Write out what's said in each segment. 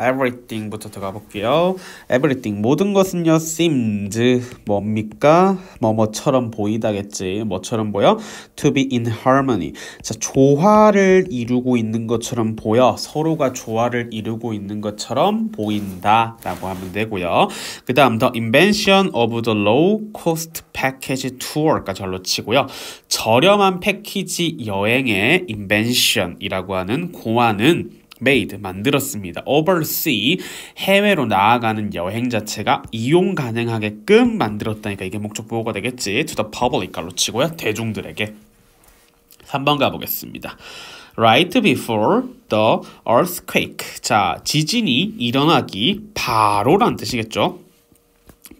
everything부터 들어가 볼게요. everything 모든 것은요 seems 뭡니까? 뭐뭐처럼 보이다겠지. 뭐처럼 보여? to be in harmony. 자, 조화를 이루고 있는 것처럼 보여. 서로가 조화를 이루고 있는 것처럼 보인다라고 하면 되고요. 그다음 the invention of the low cost package tour까지 절로 치고요. 저렴한 패키지 여행의 invention이라고 하는 고안은 made 만들었습니다. oversee 해외로 나아가는 여행 자체가 이용 가능하게끔 만들었다니까 이게 목적 보호가 되겠지. to the public로 치고요. 대중들에게 3번 가보겠습니다. Right before the earthquake. 자, 지진이 일어나기 바로란 뜻이겠죠?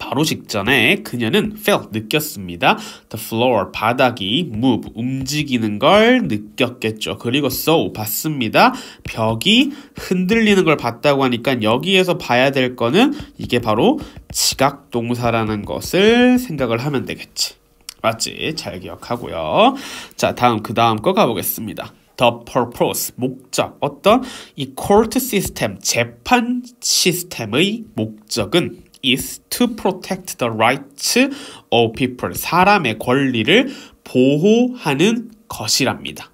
바로 직전에 그녀는 felt 느꼈습니다. The floor 바닥이 move 움직이는 걸 느꼈겠죠. 그리고 so 봤습니다. 벽이 흔들리는 걸 봤다고 하니까 여기에서 봐야 될 거는 이게 바로 지각 동사라는 것을 생각을 하면 되겠지. 맞지? 잘 기억하고요. 자, 다음 그 다음 거 가보겠습니다. the purpose 목적 어떤 이 court system 재판 시스템의 목적은 is to protect the rights of people. 사람의 권리를 보호하는 것이랍니다.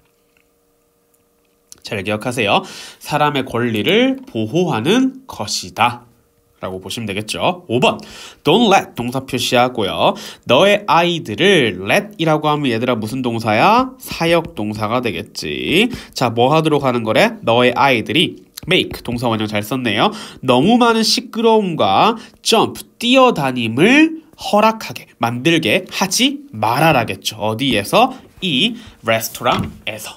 잘 기억하세요. 사람의 권리를 보호하는 것이다. 라고 보시면 되겠죠. 5번 Don't let 동사 표시하고요. 너의 아이들을 let이라고 하면 얘들아 무슨 동사야? 사역 동사가 되겠지. 자, 뭐 하도록 하는 거래? 너의 아이들이 make 동사 완형잘 썼네요. 너무 많은 시끄러움과 jump 뛰어다님을 허락하게 만들게 하지 말아라겠죠. 어디에서 이 레스토랑에서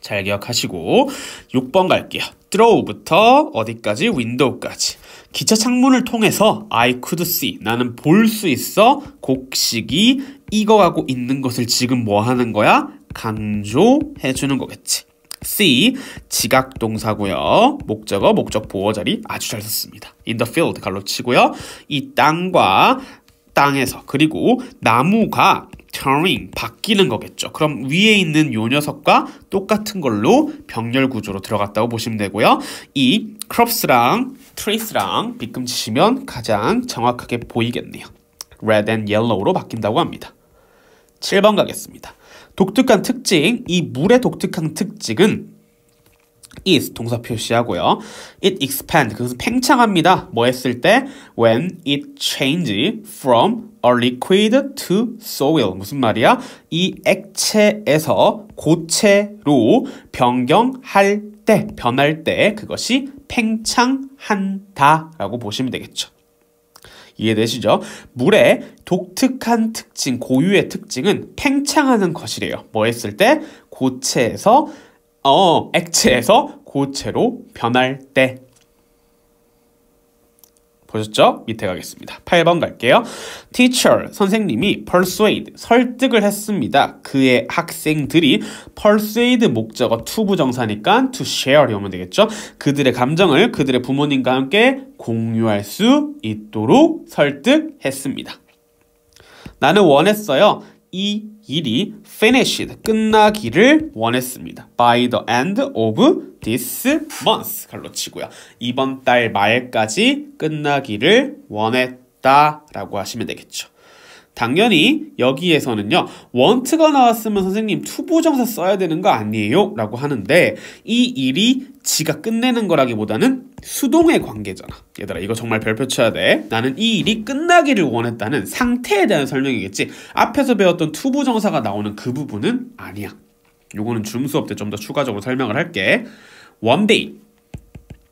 잘 기억하시고 6번 갈게요. 드로우부터 어디까지 윈도우까지 기차 창문을 통해서 I could see 나는 볼 수 있어 곡식이 익어가고 있는 것을 지금 뭐 하는 거야? 강조해주는 거겠지. C. 지각 동사고요. 목적어, 목적 보어 자리 아주 잘 썼습니다. In the field 갈로치고요. 이 땅과 땅에서 그리고 나무가 turning 바뀌는 거겠죠. 그럼 위에 있는 요 녀석과 똑같은 걸로 병렬 구조로 들어갔다고 보시면 되고요. 이 crops랑 trees랑 비금치시면 가장 정확하게 보이겠네요. red and yellow로 바뀐다고 합니다. 7번 가겠습니다. 독특한 특징, 이 물의 독특한 특징은 is 동사 표시하고요. it expand 그것은 팽창합니다. 뭐 했을 때 when it change from a liquid to soil 무슨 말이야? 이 액체에서 고체로 변경할 때 변할 때 그것이 팽창한다라고 보시면 되겠죠. 이해되시죠? 물의 독특한 특징, 고유의 특징은 팽창하는 것이래요. 뭐 했을 때? 고체에서, 어, 액체에서 고체로 변할 때. 보셨죠? 밑에 가겠습니다. 8번 갈게요. teacher, 선생님이 persuade, 설득을 했습니다. 그의 학생들이 persuade 목적어 to 부정사니까 to share이 오면 되겠죠? 그들의 감정을 그들의 부모님과 함께 공유할 수 있도록 설득했습니다. 나는 원했어요. 이 일이 finished, 끝나기를 원했습니다. By the end of this month. 갈로 치고요. 이번 달 말까지 끝나기를 원했다. 라고 하시면 되겠죠. 당연히 여기에서는요. want가 나왔으면 선생님 투부정사 써야 되는 거 아니에요? 라고 하는데 이 일이 지가 끝내는 거라기보다는 수동의 관계잖아. 얘들아 이거 정말 별표 쳐야 돼. 나는 이 일이 끝나기를 원했다는 상태에 대한 설명이겠지. 앞에서 배웠던 투부정사가 나오는 그 부분은 아니야. 요거는 줌 수업 때 좀 더 추가적으로 설명을 할게. 원데이.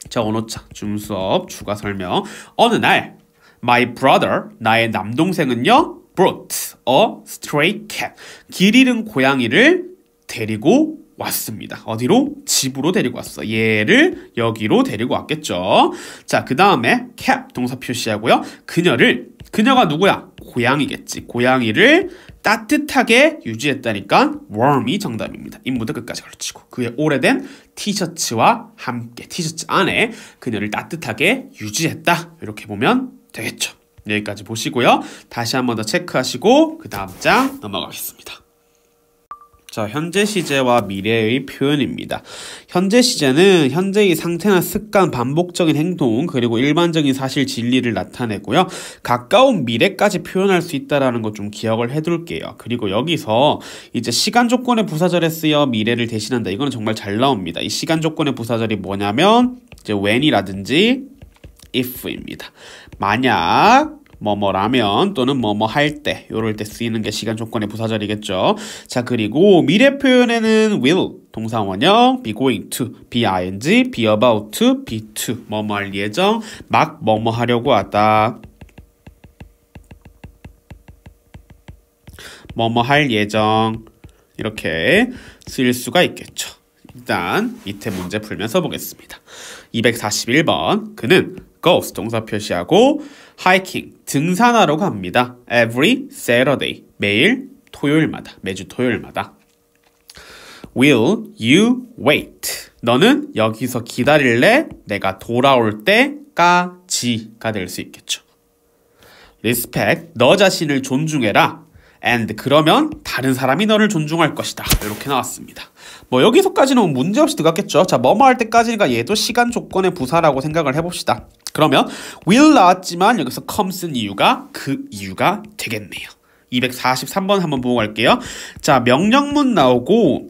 자 언어차 줌 수업 추가 설명. 어느 날 my brother 나의 남동생은요 brought a stray cat 길 잃은 고양이를 데리고 왔습니다. 어디로? 집으로 데리고 왔어. 얘를 여기로 데리고 왔겠죠. 자, 그 다음에 cap 동사 표시하고요. 그녀를, 그녀가 누구야? 고양이겠지. 고양이를 따뜻하게 유지했다니까 warm이 정답입니다. 입문도 끝까지 걸치고 그의 오래된 티셔츠와 함께 티셔츠 안에 그녀를 따뜻하게 유지했다. 이렇게 보면 되겠죠. 여기까지 보시고요. 다시 한 번 더 체크하시고 그 다음 장 넘어가겠습니다. 자, 현재 시제와 미래의 표현입니다. 현재 시제는 현재의 상태나 습관, 반복적인 행동, 그리고 일반적인 사실 진리를 나타내고요. 가까운 미래까지 표현할 수 있다라는 것 좀 기억을 해 둘게요. 그리고 여기서 이제 시간 조건의 부사절에 쓰여 미래를 대신한다. 이거는 정말 잘 나옵니다. 이 시간 조건의 부사절이 뭐냐면 이제 when이라든지 if입니다. 만약 뭐뭐 라면 또는 뭐뭐 할 때 요럴 때 쓰이는 게 시간 조건의 부사절이겠죠. 자 그리고 미래 표현에는 will 동사 원형 be going to, be ing, be about to, be to 뭐뭐 할 예정, 막 뭐뭐 하려고 하다. 뭐뭐 할 예정 이렇게 쓸 수가 있겠죠. 일단 밑에 문제 풀면서 보겠습니다. 241번 그는 goes 동사 표시하고 hiking 등산하러 갑니다. every Saturday 매일 토요일마다 매주 토요일마다 Will you wait? 너는 여기서 기다릴래? 내가 돌아올 때까지가 될 수 있겠죠. Respect 너 자신을 존중해라. And 그러면 다른 사람이 너를 존중할 것이다. 이렇게 나왔습니다. 뭐 여기서까지는 뭐 문제없이 들어갔겠죠. 자, 뭐뭐 할때까지니 얘도 시간 조건의 부사라고 생각을 해봅시다. 그러면 will 나왔지만 여기서 comes 이유가 그 이유가 되겠네요. 243번 한번 보고 갈게요. 자, 명령문 나오고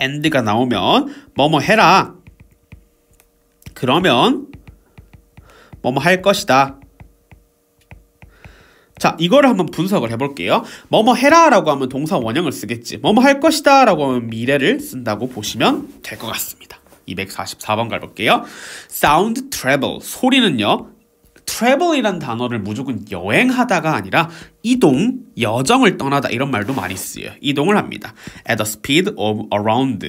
and가 나오면 뭐뭐 해라. 그러면 뭐뭐 할 것이다. 자, 이거를 한번 분석을 해볼게요. 뭐뭐 해라 라고 하면 동사 원형을 쓰겠지. 뭐뭐 할 것이다 라고 하면 미래를 쓴다고 보시면 될 것 같습니다. 244번 가볼게요. sound travel. 소리는요. travel이란 단어를 무조건 여행하다가 아니라 이동, 여정을 떠나다 이런 말도 많이 쓰여요. 이동을 합니다. at the speed of around.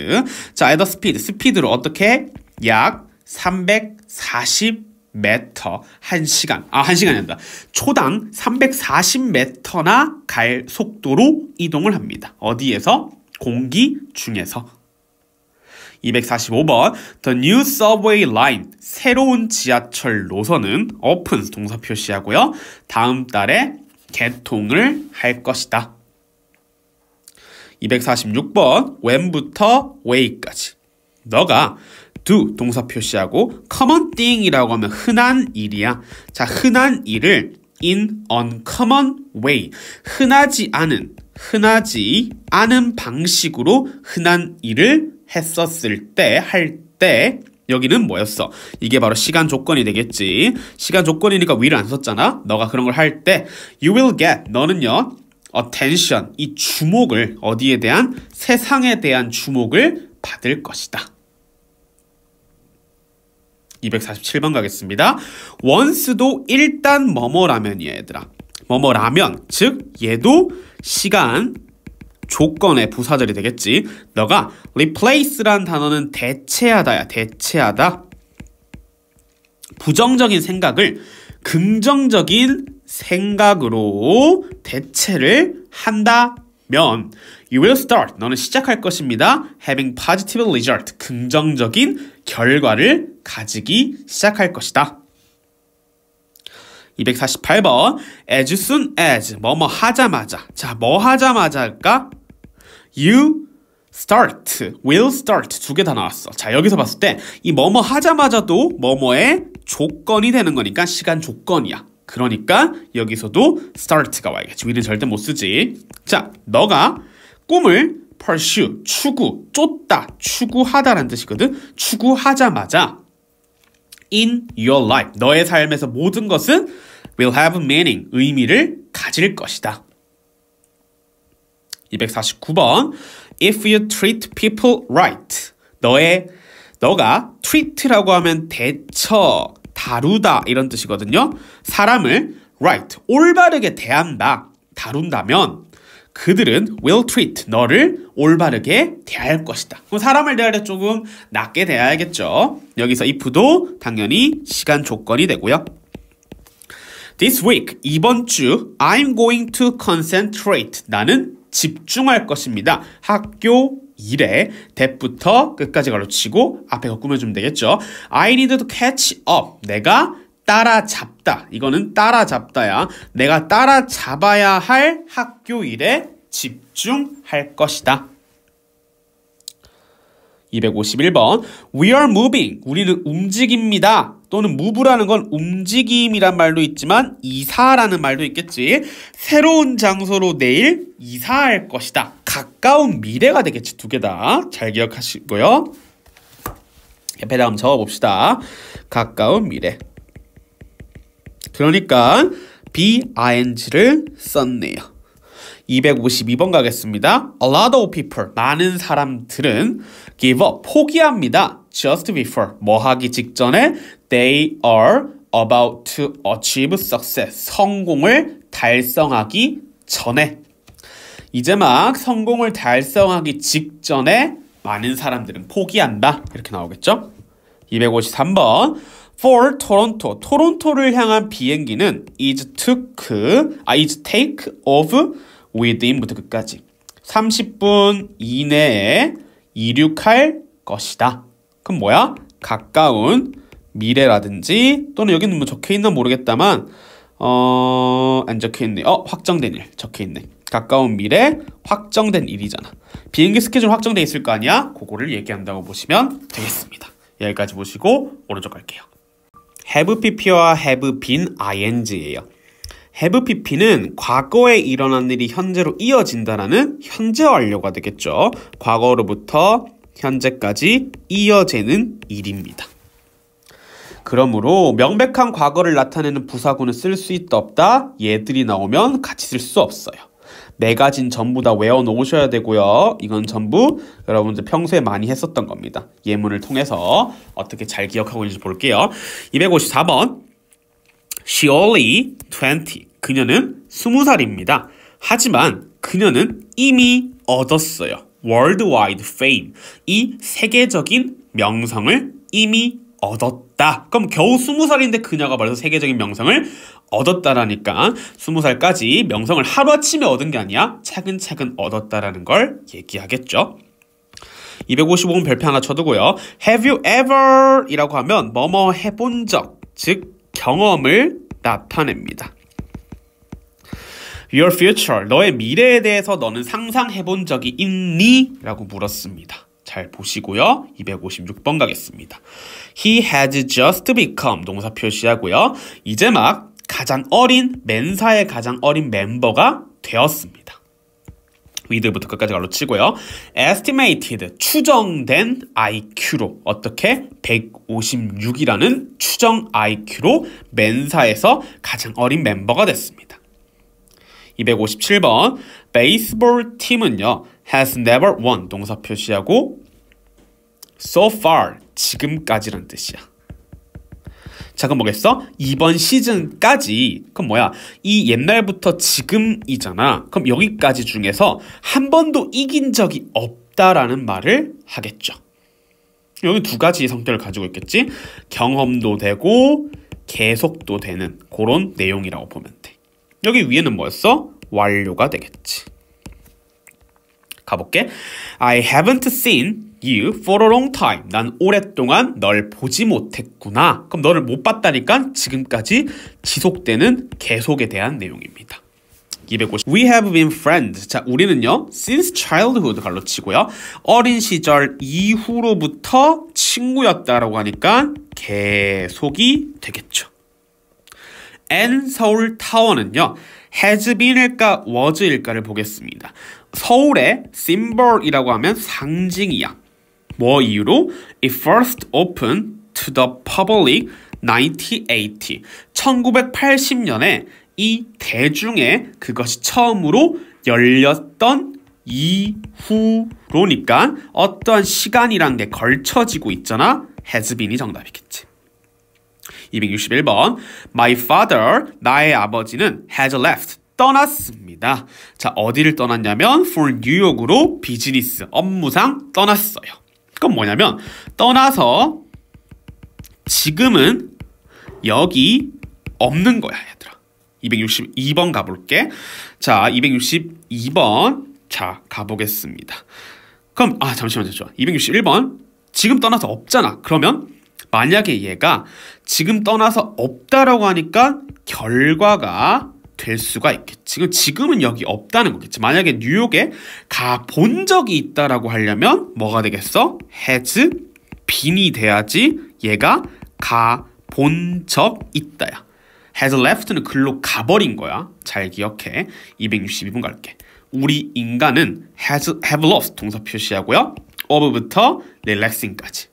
자, at the speed. 스피드로 어떻게? 약340 메터 1시간 아 1시간이 아니다 초당 3 4 0터나갈 속도로 이동을 합니다 어디에서? 공기 중에서 245번 The new subway line 새로운 지하철 노선은 o p e n 동사 표시하고요 다음 달에 개통을 할 것이다 246번 when부터 way까지 너가 do 동사 표시하고 common thing이라고 하면 흔한 일이야. 자, 흔한 일을 in uncommon way 흔하지 않은 흔하지 않은 방식으로 흔한 일을 했었을 때 할때 때 여기는 뭐였어? 이게 바로 시간 조건이 되겠지. 시간 조건이니까 위를 안 썼잖아. 너가 그런 걸 할 때 you will get 너는요. attention 이 주목을 어디에 대한 세상에 대한 주목을 받을 것이다. 247번 가겠습니다. 원스도 일단 뭐뭐라면이야 얘들아. 뭐뭐라면 즉 얘도 시간 조건의 부사절이 되겠지. 너가 replace란 단어는 대체하다야. 대체하다. 부정적인 생각을 긍정적인 생각으로 대체를 한다면 you will start 너는 시작할 것입니다. having positive result 긍정적인 결과를 가지기 시작할 것이다. 248번 as soon as 뭐뭐 하자마자 자뭐 하자마자 할까? you start, will start 두 개 다 나왔어. 자, 여기서 봤을 때 이 뭐뭐 하자마자도 뭐뭐의 조건이 되는 거니까 시간 조건이야. 그러니까 여기서도 start가 와야겠지. w i 는 절대 못 쓰지. 자, 너가 꿈을 pursue, 추구, 쫓다, 추구하다라는 뜻이거든. 추구하자마자 in your life, 너의 삶에서 모든 것은 will have meaning, 의미를 가질 것이다. 249번 If you treat people right, 너의 너가 treat라고 하면 대처, 다루다 이런 뜻이거든요. 사람을 right, 올바르게 대한다, 다룬다면 그들은 will treat, 너를 올바르게 대할 것이다. 그럼 사람을 대할 때 조금 낮게 대해야겠죠. 여기서 if도 당연히 시간 조건이 되고요. This week, 이번 주, I'm going to concentrate. 나는 집중할 것입니다. 학교, 일에 대부터 끝까지 가르치고 앞에 거 꾸며주면 되겠죠. I need to catch up. 내가 따라잡다. 이거는 따라잡다야. 내가 따라잡아야 할 학교 일에 집 집중할 것이다. 251번 We are moving. 우리는 움직입니다. 또는 move라는 건 움직임이란 말도 있지만 이사라는 말도 있겠지. 새로운 장소로 내일 이사할 것이다. 가까운 미래가 되겠지. 두개 다. 잘 기억하시고요. 옆에다 한번 적어봅시다. 가까운 미래. 그러니까 BING를 썼네요. 252번 가겠습니다. A lot of people, 많은 사람들은 give up, 포기합니다. just before, 뭐 하기 직전에 they are about to achieve success, 성공을 달성하기 전에 이제 막 성공을 달성하기 직전에 많은 사람들은 포기한다 이렇게 나오겠죠? 253번 For Toronto, 토론토를 향한 비행기는 is took, 아, is take of within부터 끝까지 30분 이내에 이륙할 것이다. 그럼 뭐야? 가까운 미래라든지 또는 여기뭐 적혀있나 모르겠다만 어... 안 적혀있네. 어? 확정된 일. 적혀있네. 가까운 미래 확정된 일이잖아. 비행기 스케줄 확정돼 있을 거 아니야? 그거를 얘기한다고 보시면 되겠습니다. 여기까지 보시고 오른쪽 갈게요. have pp와 have been ing예요. have pp는 과거에 일어난 일이 현재로 이어진다라는 현재 완료가 되겠죠. 과거로부터 현재까지 이어지는 일입니다. 그러므로 명백한 과거를 나타내는 부사구는 쓸 수 있다 없다 얘들이 나오면 같이 쓸 수 없어요. 네 가지는 전부 다 외워놓으셔야 되고요. 이건 전부 여러분들 평소에 많이 했었던 겁니다. 예문을 통해서 어떻게 잘 기억하고 있는지 볼게요. 254번 She only 20. 그녀는 20살입니다. 하지만 그녀는 이미 얻었어요. worldwide fame. 이 세계적인 명성을 이미 얻었다. 그럼 겨우 20살인데 그녀가 벌써 세계적인 명성을 얻었다라니까 20살까지 명성을 하루아침에 얻은 게 아니야 차근차근 얻었다라는 걸 얘기하겠죠. 255번 별표 하나 쳐두고요. Have you ever 이라고 하면 뭐뭐 해본 적, 즉 경험을 나타냅니다. Your future, 너의 미래에 대해서 너는 상상해 본 적이 있니? 라고 물었습니다. 잘 보시고요. 256번 가겠습니다. He has just become 동사 표시하고요. 이제 막 가장 어린 맨사의 가장 어린 멤버가 되었습니다. 위드부터 끝까지 걸로 치고요. estimated, 추정된 IQ로 어떻게 156이라는 추정 IQ로 맨사에서 가장 어린 멤버가 됐습니다. 257번 베이스볼 팀은요. has never won 동사 표시하고 so far 지금까지란 뜻이야. 잠깐 보겠어 이번 시즌까지. 그럼 뭐야? 이 옛날부터 지금이잖아. 그럼 여기까지 중에서 한 번도 이긴 적이 없다라는 말을 하겠죠. 여기 두 가지 성격을 가지고 있겠지? 경험도 되고, 계속도 되는 그런 내용이라고 보면 돼. 여기 위에는 뭐였어? 완료가 되겠지. 가볼게. I haven't seen you for a long time. 난 오랫동안 널 보지 못했구나. 그럼 너를 못 봤다니까 지금까지 지속되는 계속에 대한 내용입니다. 250. We have been friends. 자, 우리는요, since childhood 갈로 치고요. 어린 시절 이후로부터 친구였다라고 하니까 계속이 되겠죠. a 서울 타워는요. h 즈빈일까워즈일까를 보겠습니다. 서울의 심볼이라고 하면 상징이야. 뭐 이유로? It first opened to the public 1980. 1980년에 이 대중에 그것이 처음으로 열렸던 이후로니까 어떤 시간이란 게 걸쳐지고 있잖아. has 이 정답이겠지. 261번. My father, 나의 아버지는 has left, 떠났습니다. 자, 어디를 떠났냐면 for 뉴욕으로 비즈니스, 업무상 떠났어요. 그건 뭐냐면 떠나서 지금은 여기 없는 거야, 얘들아. 262번 가볼게. 자, 262번. 자, 가보겠습니다. 그럼, 아, 잠시만요. 잠시만. 261번. 지금 떠나서 없잖아. 그러면 만약에 얘가 지금 떠나서 없다라고 하니까 결과가 될 수가 있겠지. 지금 지금은 여기 없다는 거겠지. 만약에 뉴욕에 가 본 적이 있다라고 하려면 뭐가 되겠어? has been이 돼야지 얘가 가 본 적 있다야. has left는 글로 가버린 거야. 잘 기억해. 262분 갈게. 우리 인간은 has, have lost 동사 표시하고요. o v 부터 relaxing까지.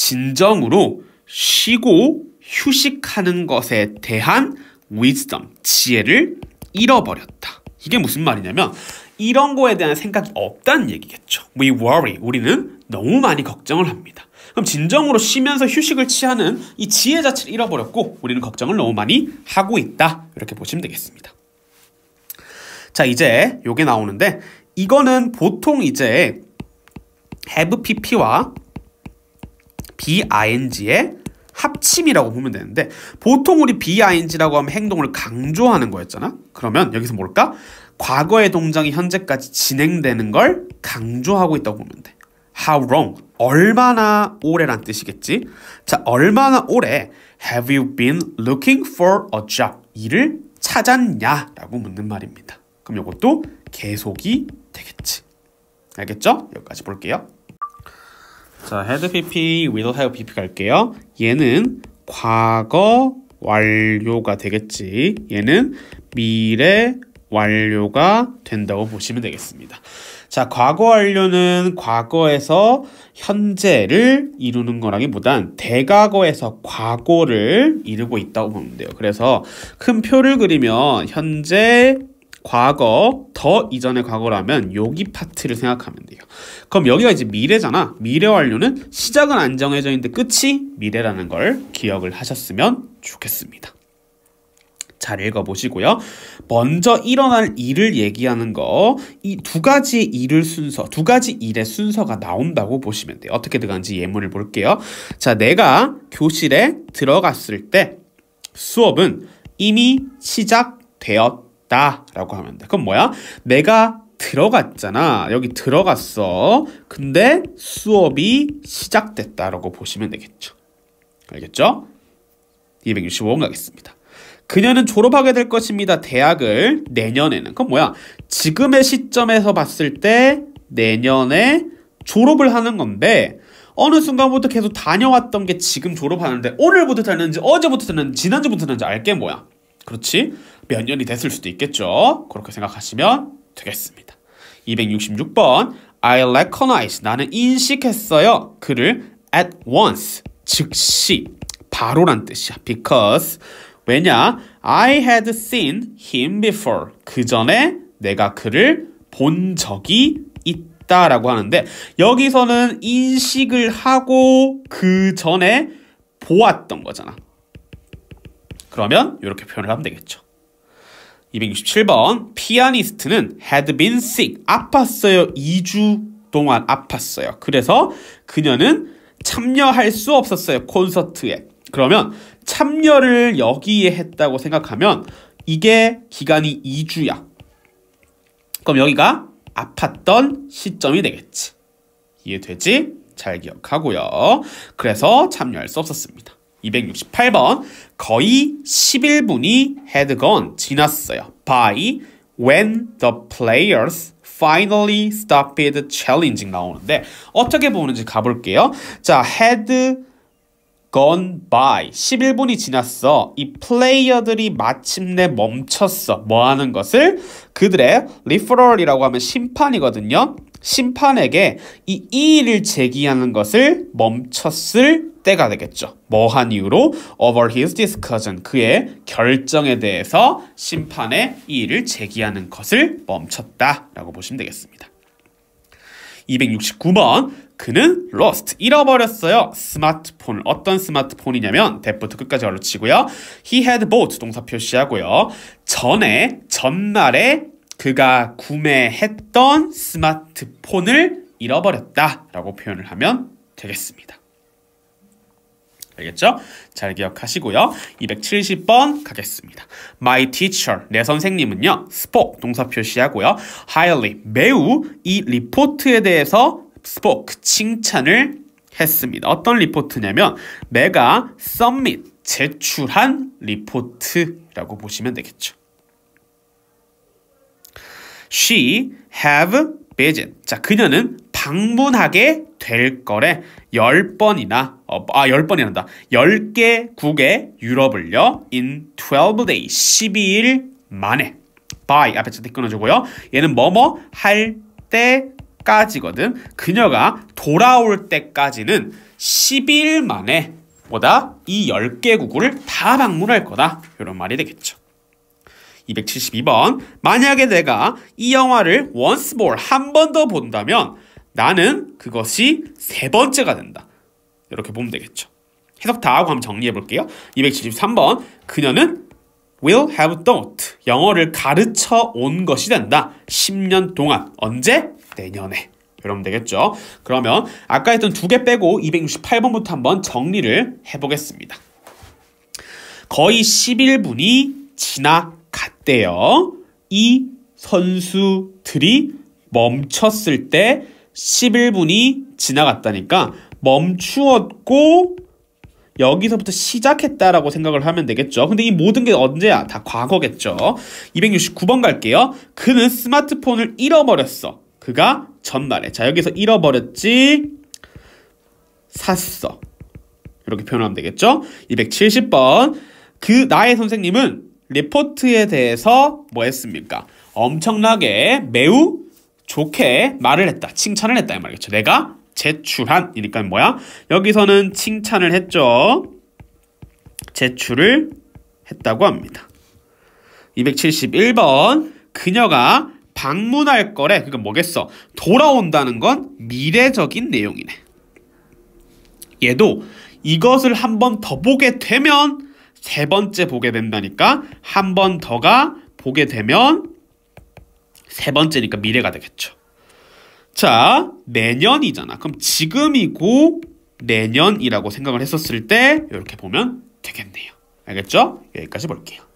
진정으로 쉬고 휴식하는 것에 대한 wisdom, 지혜를 잃어버렸다. 이게 무슨 말이냐면 이런 거에 대한 생각이 없다는 얘기겠죠. We worry. 우리는 너무 많이 걱정을 합니다. 그럼 진정으로 쉬면서 휴식을 취하는 이 지혜 자체를 잃어버렸고 우리는 걱정을 너무 많이 하고 있다. 이렇게 보시면 되겠습니다. 자, 이제 요게 나오는데 이거는 보통 이제 have pp와 BING의 합침이라고 보면 되는데 보통 우리 BING라고 하면 행동을 강조하는 거였잖아. 그러면 여기서 뭘까? 과거의 동작이 현재까지 진행되는 걸 강조하고 있다고 보면 돼. How long? 얼마나 오래란 뜻이겠지? 자, 얼마나 오래 Have you been looking for a job? 일을 찾았냐? 라고 묻는 말입니다. 그럼 이것도 계속이 되겠지. 알겠죠? 여기까지 볼게요. 자, had PP, will have PP 갈게요. 얘는 과거 완료가 되겠지. 얘는 미래 완료가 된다고 보시면 되겠습니다. 자, 과거 완료는 과거에서 현재를 이루는 거라기보단 대과거에서 과거를 이루고 있다고 보면 돼요. 그래서 큰 표를 그리면 현재, 과거 더 이전의 과거라면 여기 파트를 생각하면 돼요. 그럼 여기가 이제 미래잖아. 미래 완료는 시작은 안 정해져 있는데 끝이 미래라는 걸 기억을 하셨으면 좋겠습니다. 잘 읽어보시고요. 먼저 일어날 일을 얘기하는 거, 이 두 가지 일을 순서, 두 가지 일의 순서가 나온다고 보시면 돼요. 어떻게 들어간지 예문을 볼게요. 자, 내가 교실에 들어갔을 때 수업은 이미 시작되었다. 있다 라고 하면 돼. 그럼 뭐야? 내가 들어갔잖아. 여기 들어갔어. 근데 수업이 시작됐다라고 보시면 되겠죠. 알겠죠? 265번 가겠습니다. 그녀는 졸업하게 될 것입니다. 대학을 내년에는. 그건 뭐야? 지금의 시점에서 봤을 때 내년에 졸업을 하는 건데 어느 순간부터 계속 다녀왔던 게 지금 졸업하는데 오늘부터 됐는지 어제부터 됐는지 지난주부터 됐는지 알게 뭐야? 그렇지 몇 년이 됐을 수도 있겠죠. 그렇게 생각하시면 되겠습니다. 266번 I recognize 나는 인식했어요. 그를 at once 즉시 바로란 뜻이야. Because 왜냐 I had seen him before 그 전에 내가 그를 본 적이 있다라고 하는데 여기서는 인식을 하고 그 전에 보았던 거잖아. 그러면 이렇게 표현을 하면 되겠죠. 267번 피아니스트는 had been sick 아팠어요. 2주 동안 아팠어요. 그래서 그녀는 참여할 수 없었어요. 콘서트에. 그러면 참여를 여기에 했다고 생각하면 이게 기간이 2주야. 그럼 여기가 아팠던 시점이 되겠지. 이해되지? 잘 기억하고요. 그래서 참여할 수 없었습니다. 268번 거의 11분이 had gone 지났어요. by when the players finally stopped challenging 나오는데 어떻게 보는지 가볼게요. 자, had gone by 11분이 지났어. 이 플레이어들이 마침내 멈췄어. 뭐 하는 것을 그들의 referral이라고 하면 심판이거든요. 심판에게 이 이의를 제기하는 것을 멈췄을 때가 되겠죠. 뭐한 이유로? Over his discussion. 그의 결정에 대해서 심판의 이의를 제기하는 것을 멈췄다. 라고 보시면 되겠습니다. 269번. 그는 lost. 잃어버렸어요. 스마트폰. 어떤 스마트폰이냐면, 대부터 끝까지 얼로 치고요. He had bought. 동사 표시하고요. 전에, 전날에 그가 구매했던 스마트폰을 잃어버렸다 라고 표현을 하면 되겠습니다. 알겠죠? 잘 기억하시고요. 270번 가겠습니다. My teacher, 내 선생님은요. spoke, 동사 표시하고요. highly, 매우 이 리포트에 대해서 spoke, 그 칭찬을 했습니다. 어떤 리포트냐면 내가 submit, 제출한 리포트라고 보시면 되겠죠. She have visit. 자, 그녀는 방문하게 될 거래. 10번이나 어, 아, 10번이란다. 10개 국에 유럽을요. in 12 day. 12일 만에. by 앞에 자택 끊어 주고요. 얘는 뭐뭐 할 때까지거든. 그녀가 돌아올 때까지는 10일 만에 보다 이 10개국을 다 방문할 거다. 이런 말이 되겠죠. 272번 만약에 내가 이 영화를 once more 한 번 더 본다면 나는 그것이 세 번째가 된다. 이렇게 보면 되겠죠. 해석 다 하고 한번 정리해 볼게요. 273번 그녀는 will have taught 영어를 가르쳐 온 것이 된다. 10년 동안 언제? 내년에. 그러면 되겠죠. 그러면 아까 했던 두 개 빼고 268번부터 한번 정리를 해보겠습니다. 거의 11분이 지나 때요. 이 선수들이 멈췄을 때 11분이 지나갔다니까 멈추었고 여기서부터 시작했다라고 생각을 하면 되겠죠. 근데 이 모든 게 언제야? 다 과거겠죠. 269번 갈게요. 그는 스마트폰을 잃어버렸어. 그가 전날에. 자, 여기서 잃어버렸지, 샀어. 이렇게 표현하면 되겠죠. 270번. 그 나의 선생님은 리포트에 대해서 뭐 했습니까? 엄청나게 매우 좋게 말을 했다. 칭찬을 했다. 이 말이겠죠. 내가 제출한. 이니까 뭐야? 여기서는 칭찬을 했죠. 제출을 했다고 합니다. 271번. 그녀가 방문할 거래. 그러니까 뭐겠어? 돌아온다는 건 미래적인 내용이네. 얘도 이것을 한 번 더 보게 되면 세 번째 보게 된다니까 한 번 더가 보게 되면 세 번째니까 미래가 되겠죠. 자, 내년이잖아. 그럼 지금이고 내년이라고 생각을 했었을 때 이렇게 보면 되겠네요. 알겠죠? 여기까지 볼게요.